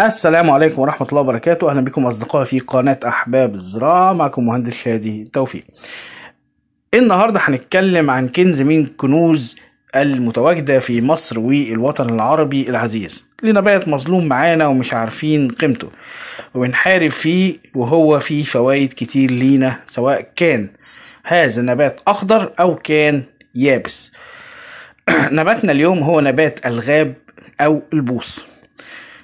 السلام عليكم ورحمة الله وبركاته أهلا بكم أصدقائي في قناة أحباب الزراعة معكم مهندس شادي توفيق النهاردة هنتكلم عن كنز من كنوز المتواجدة في مصر والوطن العربي العزيز لنبات مظلوم معانا ومش عارفين قيمته وبنحارب فيه وهو فيه فوائد كتير لينا سواء كان هذا النبات أخضر أو كان يابس نباتنا اليوم هو نبات الغاب أو البوص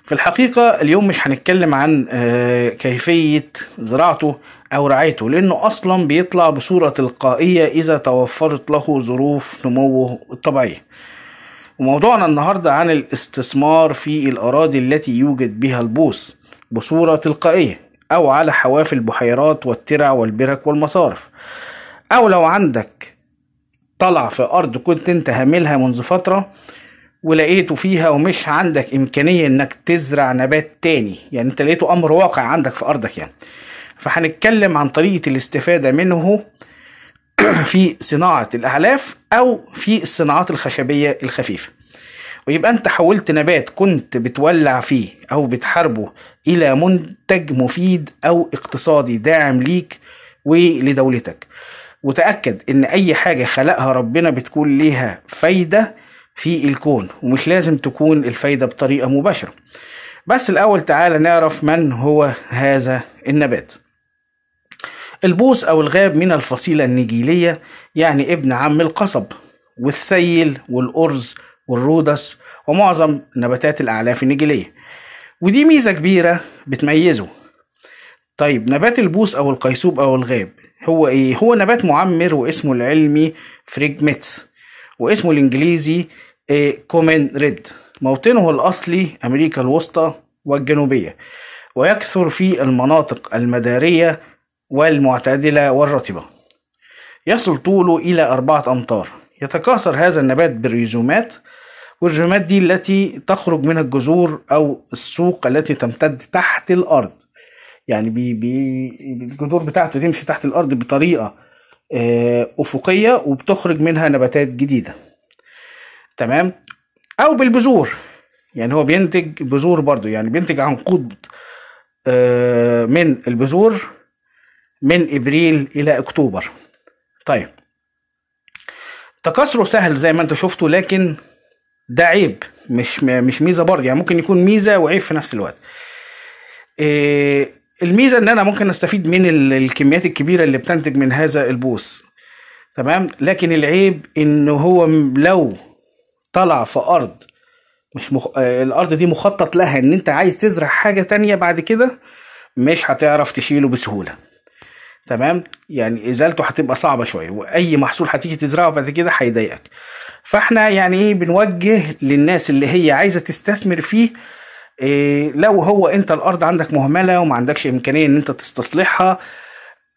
في الحقيقة اليوم مش هنتكلم عن آه، كيفية زراعته أو رعايته لأنه أصلا بيطلع بصورة تلقائية إذا توفرت له ظروف نموه الطبيعية وموضوعنا النهاردة عن الاستثمار في الأراضي التي يوجد بها البوص بصورة تلقائية أو على حواف البحيرات والترع والبرك والمصارف أو لو عندك طلع في أرض كنت أنت هاملها منذ فترة ولقيته فيها ومش عندك امكانيه انك تزرع نبات تاني يعني انت لقيته امر واقع عندك في ارضك يعني فهنتكلم عن طريقه الاستفاده منه في صناعه الاعلاف او في الصناعات الخشبيه الخفيفه ويبقى انت حولت نبات كنت بتولع فيه او بتحاربه الى منتج مفيد او اقتصادي داعم ليك ولدولتك وتأكد ان اي حاجة خلقها ربنا بتكون ليها فايدة في الكون ومش لازم تكون الفايدة بطريقة مباشرة بس الأول تعالى نعرف من هو هذا النبات البوس أو الغاب من الفصيلة النجيلية يعني ابن عم القصب والثيل والأرز والرودس ومعظم نباتات الأعلاف النجيلية ودي ميزة كبيرة بتميزه طيب نبات البوس أو القيسوب أو الغاب هو إيه؟ هو نبات معمر واسمه العلمي فريجميتس واسمه الإنجليزي كومين ريد موطنه الأصلي أمريكا الوسطى والجنوبية ويكثر في المناطق المدارية والمعتدلة والرطبة يصل طوله إلى أربعة أمتار يتكاثر هذا النبات بالريزومات والريزومات دي التي تخرج من الجذور أو السوق التي تمتد تحت الأرض يعني بي بي الجذور بتاعته تمشي تحت الأرض بطريقة آه، أفقية وبتخرج منها نباتات جديدة تمام او بالبذور يعني هو بينتج بذور برضو يعني بينتج عنقود آه، من البذور من ابريل الى اكتوبر طيب تكاثره سهل زي ما انت شفته لكن ده عيب مش مش ميزه برضه يعني ممكن يكون ميزه وعيب في نفس الوقت آه، الميزه ان انا ممكن استفيد من الكميات الكبيره اللي بتنتج من هذا البوص تمام لكن العيب ان هو لو طلع في ارض مش مخ... آه، الارض دي مخطط لها ان انت عايز تزرع حاجه تانية بعد كده مش هتعرف تشيله بسهوله تمام يعني ازالته هتبقى صعبه شويه واي محصول هتيجي تزرعه بعد كده هيضايقك فاحنا يعني ايه بنوجه للناس اللي هي عايزه تستثمر فيه إيه لو هو انت الارض عندك مهمله وما عندكش امكانيه ان انت تستصلحها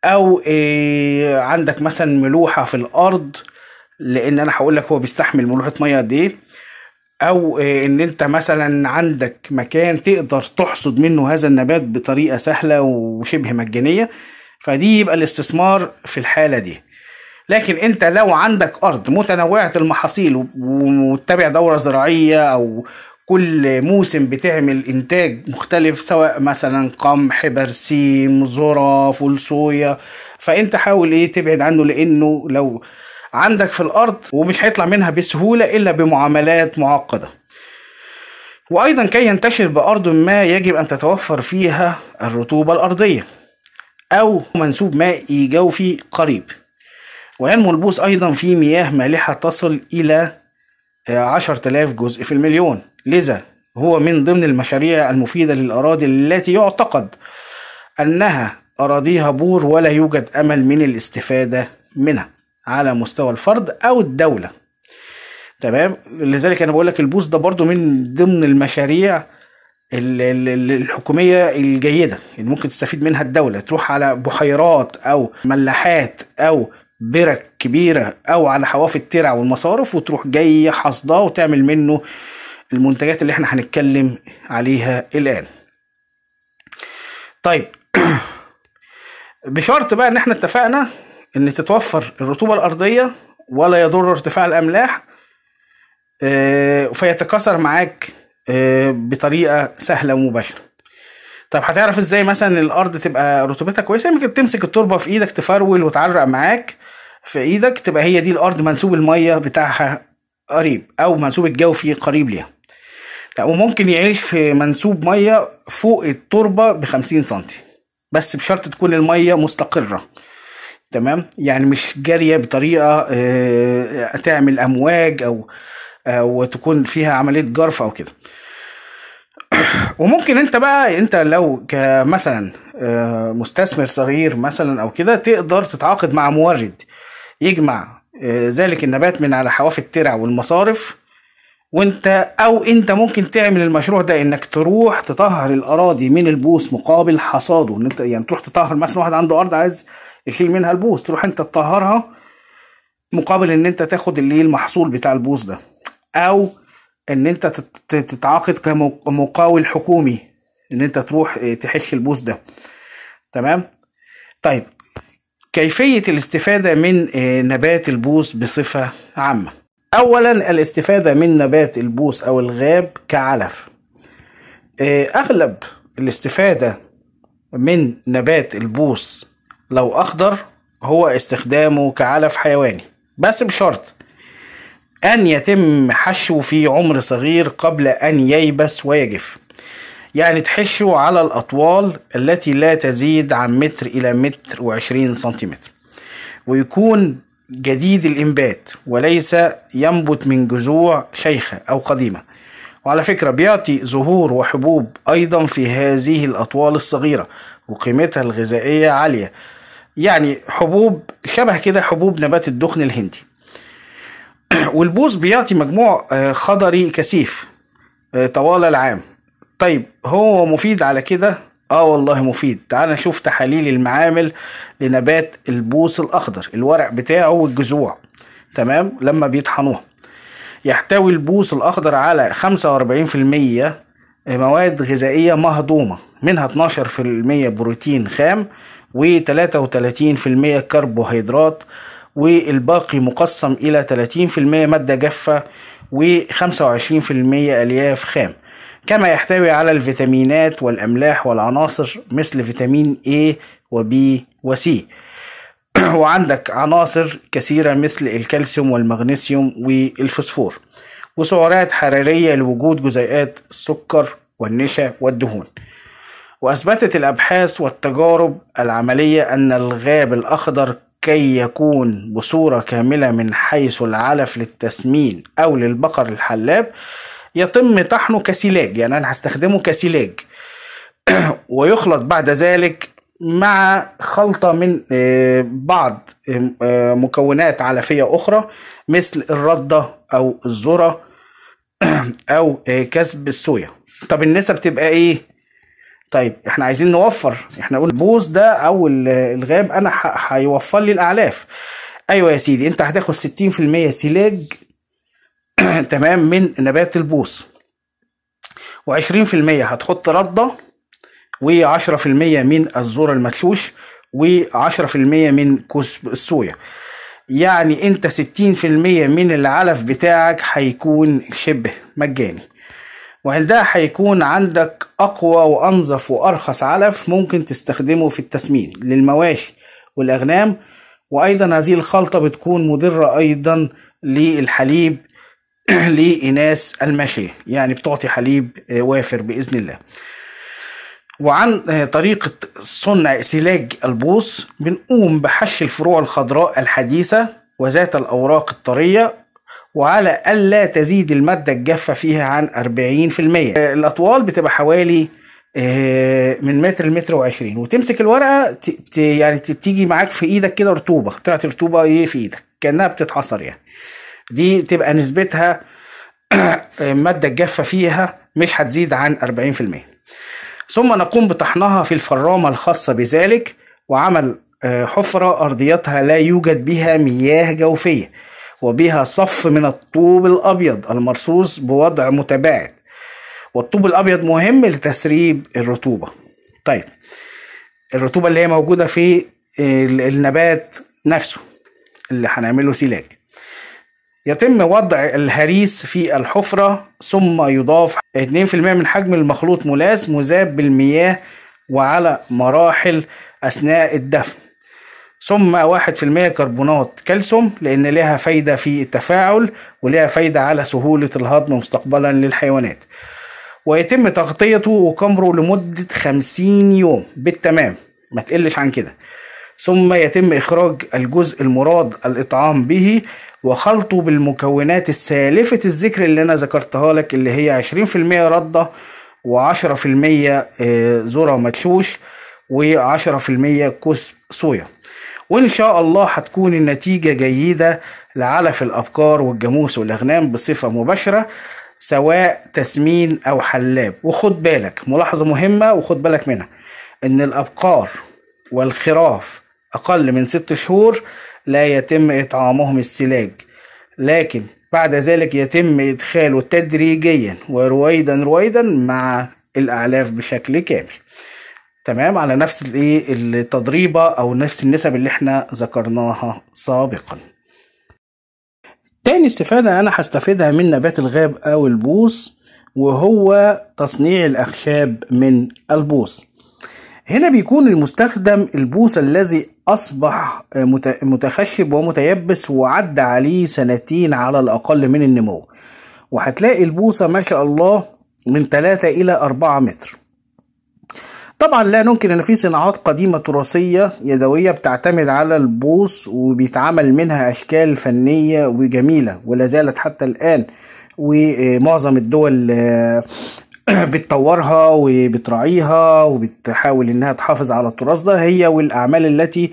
او إيه عندك مثلا ملوحه في الارض لان انا هقول لك هو بيستحمل ملوحه ميه قد ايه او آه، ان انت مثلا عندك مكان تقدر تحصد منه هذا النبات بطريقه سهله وشبه مجانيه فدي يبقى الاستثمار في الحاله دي لكن انت لو عندك ارض متنوعه المحاصيل ومتبع دوره زراعيه او كل موسم بتعمل انتاج مختلف سواء مثلا قمح برسيم ذره فول صويا فانت حاول ايه تبعد عنه لانه لو عندك في الارض ومش هيطلع منها بسهوله الا بمعاملات معقده وايضا كي ينتشر بارض ما يجب ان تتوفر فيها الرطوبه الارضيه او منسوب مائي جوفي قريب وينمو البوص ايضا في مياه مالحه تصل الى 10000 جزء في المليون لذا هو من ضمن المشاريع المفيدة للأراضي التي يعتقد أنها أراضيها بور ولا يوجد أمل من الاستفادة منها على مستوى الفرد او الدوله تمام لذلك انا بقول لك البوس ده برضو من ضمن المشاريع الحكوميه الجيده اللي ممكن تستفيد منها الدوله تروح على بحيرات او ملاحات او برك كبيره او على حواف الترع والمصارف وتروح جاي حصداه وتعمل منه المنتجات اللي احنا هنتكلم عليها الان طيب بشرط بقى ان احنا اتفقنا ان تتوفر الرطوبه الارضيه ولا يضر ارتفاع الاملاح آه، فيتكاثر معاك آه، بطريقه سهله ومباشره طب هتعرف ازاي مثلا الارض تبقى رطوبتها كويسه يمكن تمسك التربه في ايدك تفرول وتعرق معاك في ايدك تبقى هي دي الارض منسوب الميه بتاعها قريب او منسوب الجو فيه قريب ليها وممكن يعيش في منسوب ميه فوق التربه بخمسين سنتي بس بشرط تكون الميه مستقره تمام يعني مش جاريه بطريقه آه، تعمل امواج او او آه، تكون فيها عمليه جرف او كده وممكن انت بقى انت لو كمثلا آه، مستثمر صغير مثلا او كده تقدر تتعاقد مع مورد يجمع ذلك النبات من على حواف الترع والمصارف وانت او انت ممكن تعمل المشروع ده انك تروح تطهر الاراضي من البوس مقابل حصاده ان انت يعني تروح تطهر مثلا واحد عنده ارض عايز يشيل منها البوس تروح انت تطهرها مقابل ان انت تاخد اللي المحصول بتاع البوس ده او ان انت تتعاقد كمقاول حكومي ان انت تروح آه، تحش البوس ده تمام طيب كيفية الاستفادة من آه، نبات البوس بصفة عامة أولا الاستفادة من نبات البوس أو الغاب كعلف آه، أغلب الاستفادة من نبات البوس لو أخضر هو استخدامه كعلف حيواني بس بشرط أن يتم حشو في عمر صغير قبل أن ييبس ويجف يعني تحشو على الأطوال التي لا تزيد عن متر إلى متر وعشرين سنتيمتر ويكون جديد الإنبات وليس ينبت من جذوع شيخة أو قديمة وعلى فكرة بيعطي زهور وحبوب أيضا في هذه الأطوال الصغيرة وقيمتها الغذائية عالية يعني حبوب شبه كده حبوب نبات الدخن الهندي والبوز بيعطي مجموع آه، خضري كثيف آه، طوال العام طيب هو مفيد على كده اه والله مفيد تعال نشوف تحاليل المعامل لنبات البوص الاخضر الورق بتاعه والجذوع تمام لما بيطحنوه يحتوي البوص الاخضر على 45% مواد غذائية مهضومة منها 12% بروتين خام و33% كربوهيدرات والباقي مقسم إلى 30% مادة جافة و25% ألياف خام كما يحتوي على الفيتامينات والأملاح والعناصر مثل فيتامين A وB وC وعندك عناصر كثيرة مثل الكالسيوم والمغنيسيوم والفوسفور وسعرات حرارية لوجود جزيئات السكر والنشا والدهون وأثبتت الأبحاث والتجارب العملية أن الغاب الأخضر كي يكون بصورة كاملة من حيث العلف للتسمين أو للبقر الحلاب يتم طحنه كسلاج يعني انا هستخدمه كسلاج ويخلط بعد ذلك مع خلطة من آه، بعض آه، مكونات علفية أخرى مثل الردة أو الذرة أو آه، كسب الصويا طب النسب تبقى إيه؟ طيب احنا عايزين نوفر احنا قلنا البوز ده او الغاب انا هيوفر لي الاعلاف ايوه يا سيدي انت هتاخد 60% سلاج تمام من نبات البوص وعشرين في المية هتحط رده في المية من الذره وعشرة في المية من كوس الصويا يعني انت ستين في المية من العلف بتاعك هيكون شبه مجاني وعندها هيكون عندك اقوى وانظف وارخص علف ممكن تستخدمه في التسمين للمواشي والاغنام وايضا هذه الخلطه بتكون مضره ايضا للحليب لإناث المشية يعني بتعطي حليب آه، وافر بإذن الله وعن آه، طريقة صنع سلاج البوص بنقوم بحش الفروع الخضراء الحديثة وذات الأوراق الطرية وعلى ألا تزيد المادة الجافة فيها عن 40% آه، الأطوال بتبقى حوالي من متر لمتر وعشرين وتمسك الورقة يعني تيجي معاك في إيدك كده رطوبة طلعت رطوبة إيه في إيدك كأنها بتتعصر يعني دي تبقى نسبتها المادة الجافة فيها مش هتزيد عن 40% ثم نقوم بطحنها في الفرامة الخاصة بذلك وعمل آه، حفرة أرضيتها لا يوجد بها مياه جوفية وبها صف من الطوب الأبيض المرصوص بوضع متباعد والطوب الأبيض مهم لتسريب الرطوبة طيب الرطوبة اللي هي موجودة في النبات نفسه اللي هنعمله سيلاج يتم وضع الهريس في الحفرة ثم يضاف 2% من حجم المخلوط ملاس مذاب بالمياه وعلى مراحل أثناء الدفن ثم 1% كربونات كالسيوم لأن لها فايدة في التفاعل ولها فايدة على سهولة الهضم مستقبلا للحيوانات ويتم تغطيته وكمره لمدة 50 يوم بالتمام ما تقلش عن كده ثم يتم إخراج الجزء المراد الإطعام به وخلطه بالمكونات السالفة الذكر اللي أنا ذكرتها لك اللي هي 20% ردة و10% آه، ذرة مدشوش و10% كوس صويا وإن شاء الله هتكون النتيجة جيدة لعلف الأبقار والجاموس والأغنام بصفة مباشرة سواء تسمين أو حلاب وخد بالك ملاحظة مهمة وخد بالك منها إن الأبقار والخراف أقل من ست شهور لا يتم إطعامهم السلاج لكن بعد ذلك يتم إدخاله تدريجيا ورويدا رويدا مع الأعلاف بشكل كامل تمام على نفس الايه التضريبه او نفس النسب اللي احنا ذكرناها سابقا تاني استفادة أنا هستفيدها من نبات الغاب أو البوص وهو تصنيع الأخشاب من البوص هنا بيكون المستخدم البوص الذي أصبح متخشب ومتيبس وعدى عليه سنتين على الأقل من النمو وهتلاقي البوصة ما شاء الله من 3 إلى 4 متر طبعا لا ننكر ان في صناعات قديمه تراثيه يدويه بتعتمد على البوص وبيتعمل منها اشكال فنيه وجميله ولا زالت حتى الان ومعظم الدول بتطورها وبتراعيها وبتحاول انها تحافظ على التراث ده هي والاعمال التي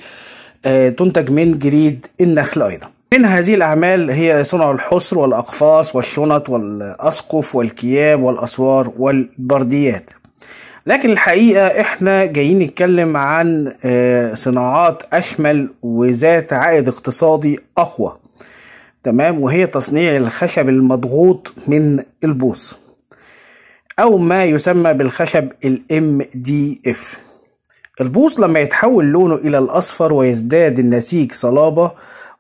آه، تنتج من جريد النخل ايضا من هذه الأعمال هي صنع الحصر والأقفاص والشنط والأسقف والكياب والأسوار والبرديات لكن الحقيقة احنا جايين نتكلم عن آه، صناعات أشمل وذات عائد اقتصادي أقوى تمام وهي تصنيع الخشب المضغوط من البوص أو ما يسمى بالخشب ال MDF البوص لما يتحول لونه إلى الأصفر ويزداد النسيج صلابة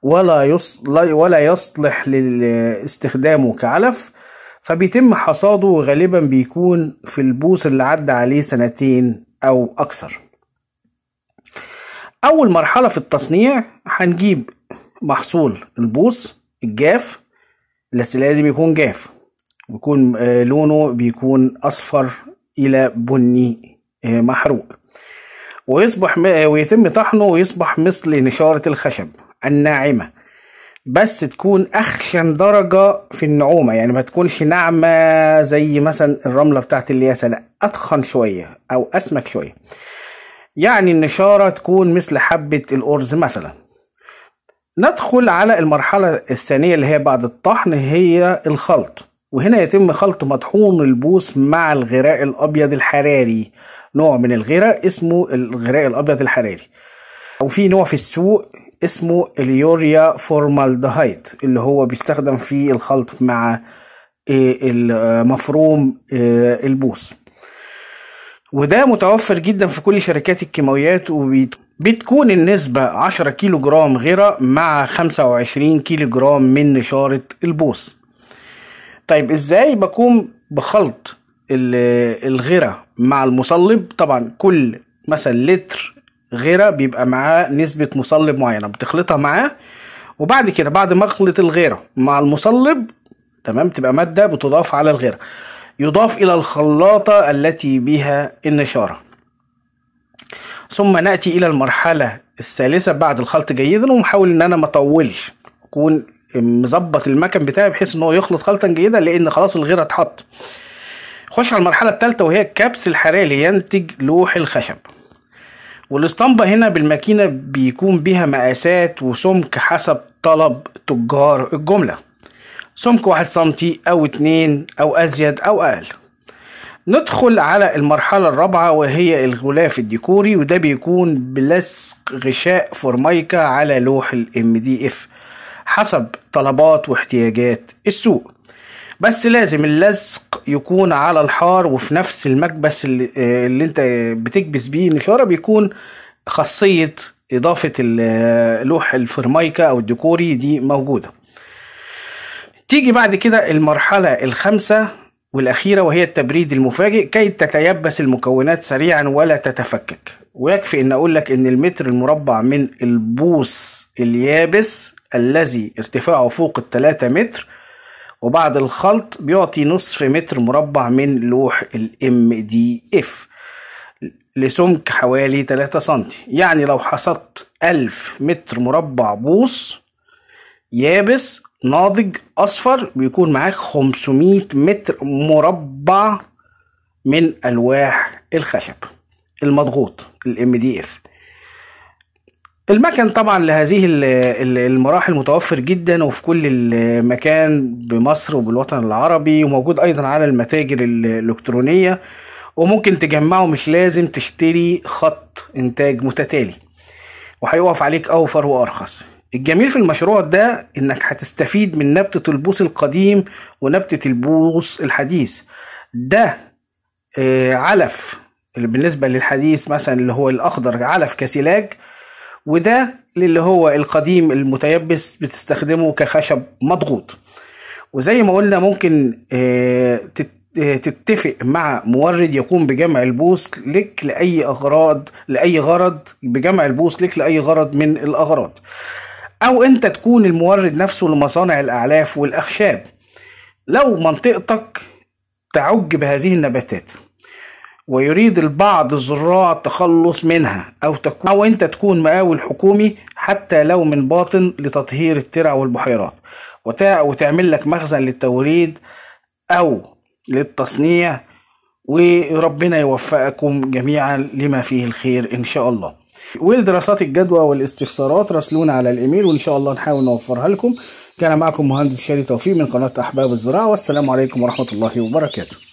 ولا يصلح, ولا يصلح لاستخدامه كعلف فبيتم حصاده وغالبا بيكون في البوص اللي عدى عليه سنتين أو أكثر أول مرحلة في التصنيع هنجيب محصول البوص الجاف بس لازم يكون جاف بيكون آه، لونه بيكون أصفر إلى بني آه، محروق ويصبح آه، ويتم طحنه ويصبح مثل نشارة الخشب الناعمة بس تكون أخشن درجة في النعومة يعني ما تكونش ناعمة زي مثلا الرملة بتاعت الياسة لأ أتخن شوية أو أسمك شوية يعني النشارة تكون مثل حبة الأرز مثلا ندخل على المرحلة الثانية اللي هي بعد الطحن هي الخلط وهنا يتم خلط مطحون البوص مع الغراء الأبيض الحراري نوع من الغراء اسمه الغراء الأبيض الحراري وفي نوع في السوق اسمه اليوريا فورمالدهايد اللي هو بيستخدم في الخلط مع آه، مفروم آه، البوص وده متوفر جدا في كل شركات الكيماويات وبتكون النسبة 10 كيلو جرام غيرة مع 25 كيلو جرام من نشارة البوص طيب ازاي بقوم بخلط الغيرة مع المصلب طبعا كل مثلا لتر غيرة بيبقى معاه نسبة مصلب معينة بتخلطها معاه وبعد كده بعد ما اخلط الغيرة مع المصلب تمام تبقى مادة بتضاف على الغيرة يضاف إلى الخلاطة التي بها النشارة ثم نأتي إلى المرحلة الثالثة بعد الخلط جيدا ومحاول إن أنا ما أطولش أكون مظبط المكن بتاعي بحيث ان هو يخلط خلطه جيده لان خلاص الغير اتحط خش على المرحله الثالثه وهي الكبس الحراري اللي ينتج لوح الخشب والاسطمبه هنا بالماكينه بيكون بيها مقاسات وسمك حسب طلب تجار الجمله سمك واحد سنتي او اتنين او ازيد او اقل ندخل على المرحلة الرابعة وهي الغلاف الديكوري وده بيكون بلصق غشاء فورمايكا على لوح الام دي اف حسب طلبات واحتياجات السوق بس لازم اللزق يكون على الحار وفي نفس المكبس اللي, آه، اللي انت بتكبس بيه الفاره بيكون خاصيه اضافه آه، لوح الفرمايكا او الديكوري دي موجوده تيجي بعد كده المرحله الخامسه والأخيرة وهي التبريد المفاجئ كي تتيبس المكونات سريعا ولا تتفكك ويكفي أن أقول لك أن المتر المربع من البوص اليابس الذي ارتفاعه فوق الثلاثة متر وبعد الخلط بيعطي نصف متر مربع من لوح الام دي اف لسمك حوالي 3 سنتي يعني لو حصدت ألف متر مربع بوص يابس ناضج أصفر بيكون معاك 500 متر مربع من ألواح الخشب المضغوط الام دي اف المكن طبعا لهذه المراحل متوفر جدا وفي كل المكان بمصر وبالوطن العربي وموجود ايضا على المتاجر الالكترونيه وممكن تجمعه مش لازم تشتري خط انتاج متتالي وهيقف عليك اوفر وارخص الجميل في المشروع ده انك هتستفيد من نبتة البوص القديم ونبتة البوص الحديث ده آه، علف بالنسبة للحديث مثلا اللي هو الأخضر علف كسلاج وده للي هو القديم المتيبس بتستخدمه كخشب مضغوط وزي ما قلنا ممكن آه، آه، تتفق مع مورد يقوم بجمع البوص لك لأي أغراض لأي غرض بجمع البوص لك لأي غرض من الأغراض أو أنت تكون المورد نفسه لمصانع الأعلاف والأخشاب لو منطقتك تعج بهذه النباتات ويريد البعض الزراع التخلص منها أو, تكون أو أنت تكون مقاول حكومي حتى لو من باطن لتطهير الترع والبحيرات وتعمل لك مخزن للتوريد أو للتصنيع وربنا يوفقكم جميعا لما فيه الخير إن شاء الله ولدراسات الجدوى والاستفسارات راسلونا على الإيميل وإن شاء الله نحاول نوفرها لكم كان معكم مهندس شادي توفيق من قناة أحباب الزراعة والسلام عليكم ورحمة الله وبركاته